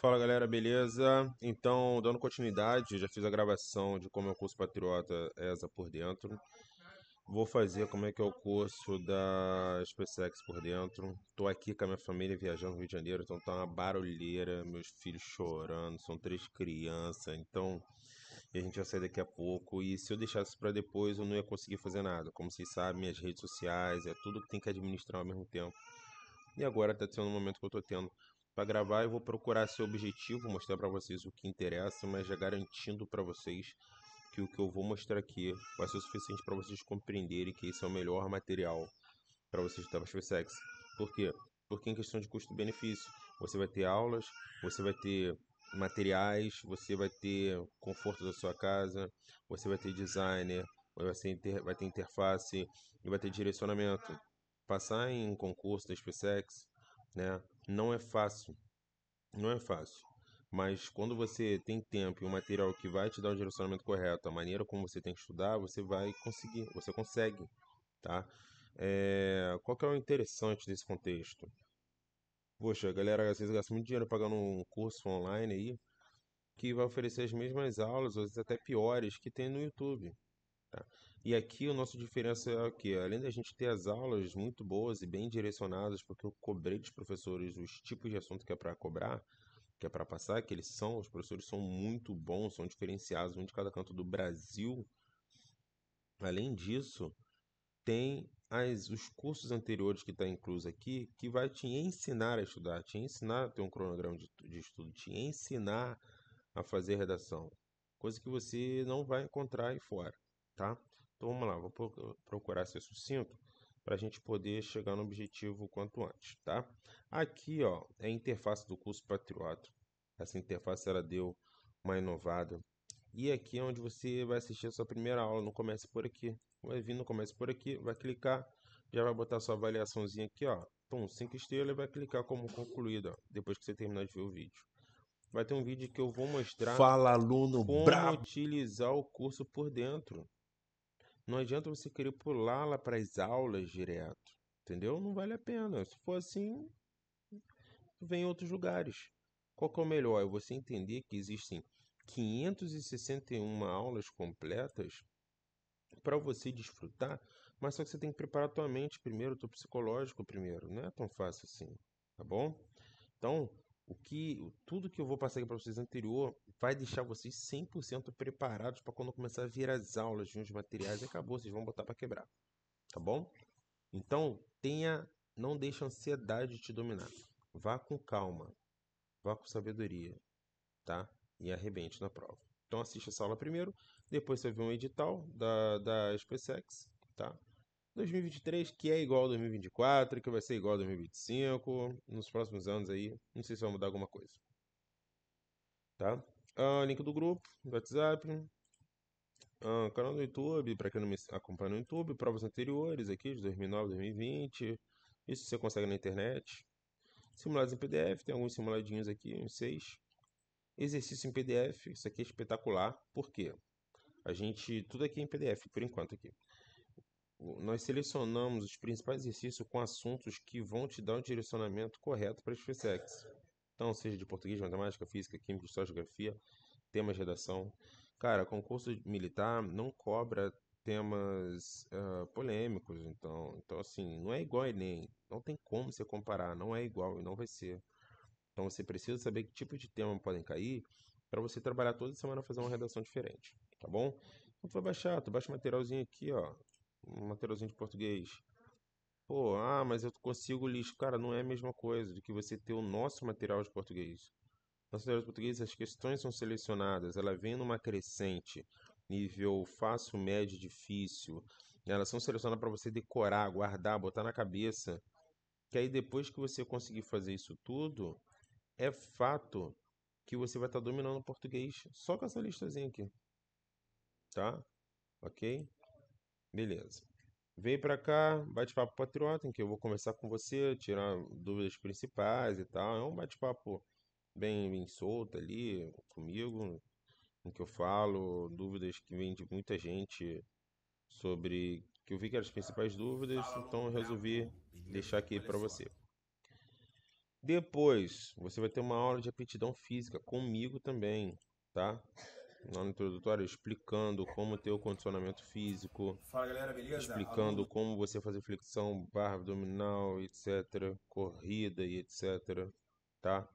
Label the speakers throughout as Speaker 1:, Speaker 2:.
Speaker 1: Fala galera, beleza? Então, dando continuidade, já fiz a gravação de como é o curso Patriota ESA por dentro. Vou fazer como é que é o curso da SpaceX por dentro. Tô aqui com a minha família viajando no Rio de Janeiro, então tá uma barulheira, meus filhos chorando, são três crianças, então a gente vai sair daqui a pouco. E se eu deixasse para depois, eu não ia conseguir fazer nada. Como vocês sabem, minhas redes sociais, é tudo que tem que administrar ao mesmo tempo. E agora tá sendo o momento que eu tô tendo para gravar eu vou procurar ser objetivo, mostrar para vocês o que interessa, mas já garantindo para vocês que o que eu vou mostrar aqui vai ser o suficiente para vocês compreenderem que esse é o melhor material para vocês do TabaSpaceX. Por quê? Porque em questão de custo-benefício, você vai ter aulas, você vai ter materiais, você vai ter conforto da sua casa, você vai ter designer, vai, ter, vai ter interface e vai ter direcionamento. Passar em concurso da SpaceX, né? Não é fácil. Não é fácil. Mas quando você tem tempo e um material que vai te dar o direcionamento correto, a maneira como você tem que estudar, você vai conseguir, você consegue, tá? É... Qual que é o interessante desse contexto? Poxa, galera às vezes gasta muito dinheiro pagando um curso online aí, que vai oferecer as mesmas aulas, ou até piores, que tem no YouTube. Tá? E aqui o nosso diferença é o que? Além da gente ter as aulas muito boas e bem direcionadas, porque eu cobrei dos professores os tipos de assunto que é para cobrar, que é para passar, que eles são, os professores são muito bons, são diferenciados, um de cada canto do Brasil. Além disso, tem as, os cursos anteriores que está incluso aqui, que vai te ensinar a estudar, te ensinar a ter um cronograma de, de estudo, te ensinar a fazer redação, coisa que você não vai encontrar aí fora tá? Então vamos lá, vou procurar ser sucinto para a gente poder chegar no objetivo o quanto antes, tá? Aqui, ó, é a interface do curso Patriota. Essa interface ela deu uma inovada. E aqui é onde você vai assistir a sua primeira aula, não comece por aqui. Vai vir, não comece por aqui, vai clicar, já vai botar sua avaliaçãozinha aqui, ó. Então, 5 estrelas, vai clicar como concluído, ó, depois que você terminar de ver o vídeo vai ter um vídeo que eu vou mostrar Fala, aluno como bravo. utilizar o curso por dentro. Não adianta você querer pular lá para as aulas direto, entendeu? Não vale a pena. Se for assim, vem em outros lugares. Qual que é o melhor? É você entender que existem 561 aulas completas para você desfrutar, mas só que você tem que preparar a tua mente primeiro, o teu psicológico primeiro. Não é tão fácil assim, tá bom? Então, o que tudo que eu vou passar aqui para vocês anterior vai deixar vocês 100% preparados para quando começar a vir as aulas de uns materiais acabou, vocês vão botar para quebrar. Tá bom? Então, tenha, não deixe a ansiedade te dominar. Vá com calma, vá com sabedoria, tá? E arrebente na prova. Então assista essa aula primeiro, depois você vê um edital da, da SpaceX, tá? 2023 que é igual a 2024, que vai ser igual a 2025, nos próximos anos aí, não sei se vai mudar alguma coisa. Tá? Ah, link do grupo, WhatsApp, ah, canal do YouTube, para quem não me acompanha no YouTube, provas anteriores aqui de 2009, 2020, isso você consegue na internet. Simulados em PDF, tem alguns simuladinhos aqui, uns seis. Exercício em PDF, isso aqui é espetacular, por quê? A gente, tudo aqui é em PDF, por enquanto aqui nós selecionamos os principais exercícios com assuntos que vão te dar o um direcionamento correto para as FSEX. Então, seja de português, matemática, física, química, história, geografia, temas de redação. Cara, concurso militar não cobra temas uh, polêmicos, então, então assim, não é igual a Enem, não tem como você comparar, não é igual e não vai ser. Então você precisa saber que tipo de tema podem cair para você trabalhar toda semana fazer uma redação diferente, tá bom? Então tu vai baixar, tu baixa o materialzinho aqui, ó, um materialzinho de português. Pô, ah, mas eu consigo lixo. Cara, não é a mesma coisa do que você ter o nosso material de português. Nosso material de português, as questões são selecionadas, ela vem numa crescente, nível fácil, médio, difícil. Elas são selecionadas para você decorar, guardar, botar na cabeça. Que aí depois que você conseguir fazer isso tudo, é fato que você vai estar tá dominando o português só com essa listazinha aqui. Tá? Ok? Beleza. Vem para cá, bate-papo patriota, em que eu vou conversar com você, tirar dúvidas principais e tal. É um bate-papo bem, bem solto ali comigo, em que eu falo dúvidas que vêm de muita gente sobre que eu vi que eram as principais dúvidas, então eu resolvi deixar aqui para você. Depois, você vai ter uma aula de aptidão física comigo também, tá? lá no introdutório explicando como ter o condicionamento físico. Fala galera, beleza? Explicando Aluno... como você fazer flexão, barra abdominal, etc. Corrida e etc. Tá?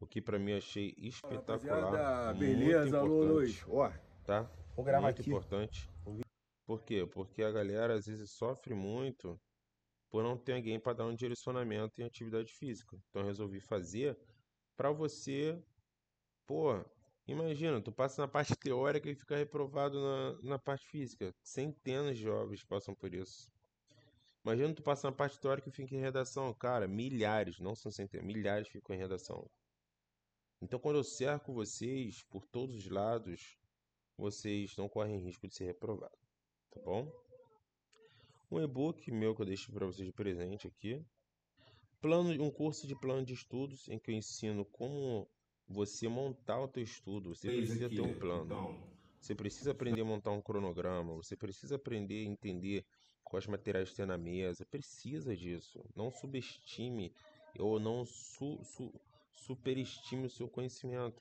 Speaker 1: O que para mim achei espetacular. Beleza, alunos. Ó, tá? Vou gravar muito aqui. importante. Por quê? Porque a galera às vezes sofre muito por não ter alguém para dar um direcionamento em atividade física. Então eu resolvi fazer para você, pô, Imagina, tu passa na parte teórica e fica reprovado na, na parte física. Centenas de jovens passam por isso. Imagina tu passa na parte teórica e fica em redação. Cara, milhares, não são centenas, milhares ficam em redação. Então quando eu cerco vocês por todos os lados, vocês não correm risco de ser reprovado, tá bom? Um e-book meu que eu deixo para vocês de presente aqui. Plano, um curso de plano de estudos em que eu ensino como você montar o teu estudo, você Fez precisa aqui, ter um plano. Então. Você precisa aprender a montar um cronograma, você precisa aprender a entender quais materiais tem na mesa, precisa disso. Não subestime ou não su, su, superestime o seu conhecimento.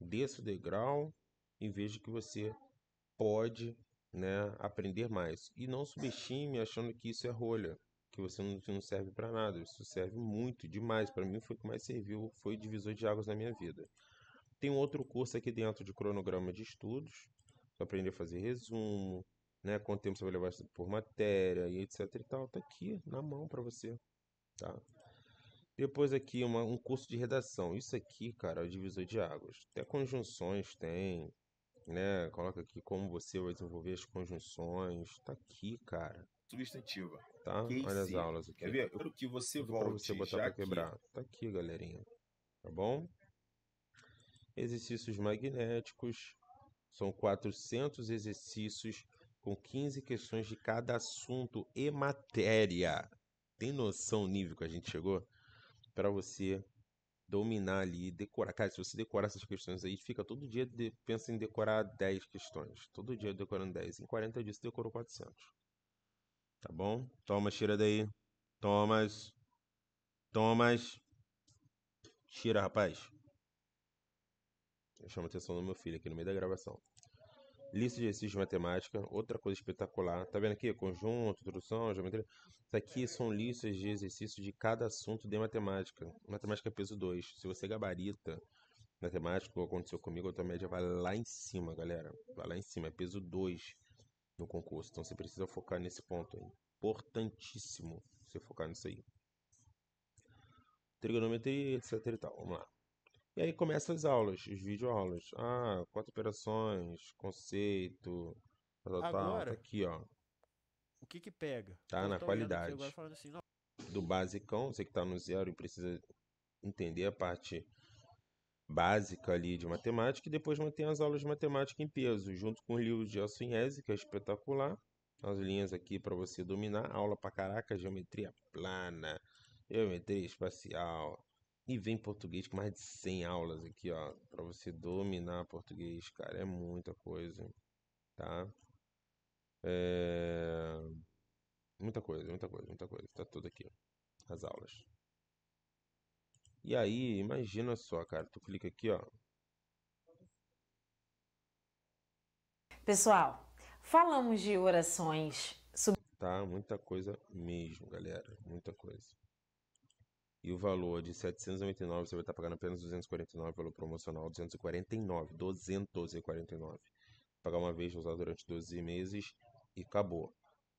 Speaker 1: Desça o degrau e veja que você pode né, aprender mais. E não subestime achando que isso é rolha que você não, não serve para nada. Isso serve muito, demais. Para mim foi o que mais serviu, foi divisor de águas na minha vida. Tem um outro curso aqui dentro de cronograma de estudos, para aprender a fazer resumo, né, quanto tempo você vai levar por matéria e etc e tal, tá aqui na mão para você, tá? Depois aqui uma, um curso de redação. Isso aqui, cara, é o divisor de águas. Até conjunções tem, né? Coloca aqui como você vai desenvolver as conjunções. Tá aqui, cara substantiva. Tá? Case. Olha as aulas aqui. Quer ver? Eu quero que você Tudo volte. Pra você botar pra quebrar. Tá aqui, galerinha. Tá bom? Exercícios magnéticos. São 400 exercícios com 15 questões de cada assunto e matéria. Tem noção nível que a gente chegou? Para você dominar ali, decorar. Cara, se você decorar essas questões aí, fica todo dia, de, pensa em decorar 10 questões. Todo dia decorando 10. Em 40 dias você decorou 400. Tá bom? Toma tira daí. Thomas. Thomas. Tira, rapaz. Eu chamo a atenção do meu filho aqui no meio da gravação. Lista de exercícios de matemática, outra coisa espetacular. Tá vendo aqui? Conjunto, introdução, geometria. Isso aqui são listas de exercícios de cada assunto de matemática. Matemática é peso 2. Se você gabarita matemática, que aconteceu comigo, a tua média vai lá em cima, galera. Vai lá em cima, é peso 2 no concurso. Então você precisa focar nesse ponto. importantíssimo você focar nisso aí. Trigonometria, etc e tal. Vamos lá. E aí começa as aulas, os vídeo aulas. Ah, quatro operações, conceito. agora, tá aqui, ó. O que que pega? Tá Eu na qualidade. Assim, do basicão, você que tá no zero e precisa entender a parte básica ali de matemática e depois mantém as aulas de matemática em peso, junto com o livro de Elson que é espetacular. As linhas aqui para você dominar, aula para caraca, geometria plana, geometria espacial. E vem português com mais de 100 aulas aqui, ó, para você dominar português, cara, é muita coisa, tá? É... Muita coisa, muita coisa, muita coisa, tá tudo aqui, as aulas. E aí, imagina só, cara, tu clica aqui, ó. Pessoal, falamos de orações Tá, muita coisa mesmo, galera, muita coisa. E o valor de 799, você vai estar pagando apenas 249, valor promocional 249, 249. Pagar uma vez, usar durante 12 meses e acabou.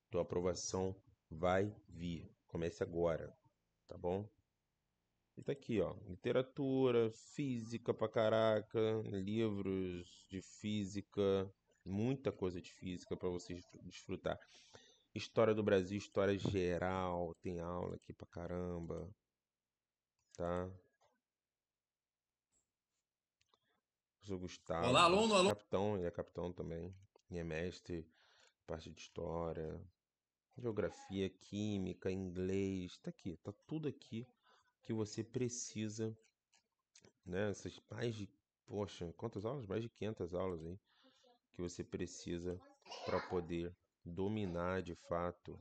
Speaker 1: Tua aprovação vai vir. Comece agora, tá bom? E tá aqui, ó. Literatura, física pra caraca, livros de física, muita coisa de física para vocês desfrutar. História do Brasil, história geral, tem aula aqui pra caramba. Tá? Professor Gustavo. Olá, aluno, aluno. Capitão, ele é capitão também. E é mestre, parte de história, geografia, química, inglês. Tá aqui, tá tudo aqui que você precisa, né? Essas mais de, poxa, quantas aulas? Mais de 500 aulas, hein? Que você precisa para poder dominar de fato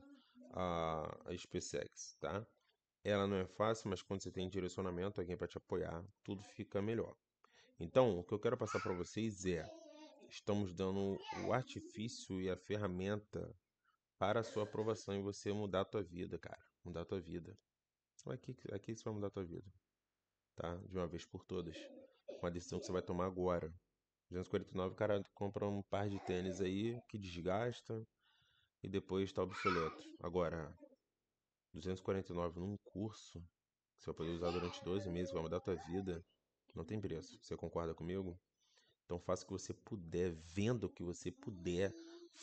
Speaker 1: a, a SpaceX, tá? Ela não é fácil, mas quando você tem direcionamento, alguém para te apoiar, tudo fica melhor. Então, o que eu quero passar para vocês é: estamos dando o artifício e a ferramenta para a sua aprovação e você mudar a tua vida, cara. Mudar a tua vida. Então, é aqui, é aqui isso vai mudar a tua vida. Tá? De uma vez por todas. Com a decisão que você vai tomar agora. 249, cara, compra um par de tênis aí que desgasta e depois tá obsoleto. Agora, 249 num curso que você vai poder usar durante 12 meses, vai mudar a tua vida. Não tem preço. Você concorda comigo? Então faça o que você puder, venda o que você puder,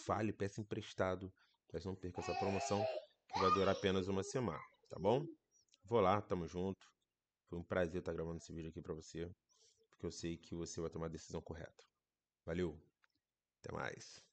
Speaker 1: fale, peça emprestado, mas não perca essa promoção que vai durar apenas uma semana, tá bom? Vou lá, tamo junto. Foi um prazer estar gravando esse vídeo aqui para você, porque eu sei que você vai tomar a decisão correta. Valeu, até mais.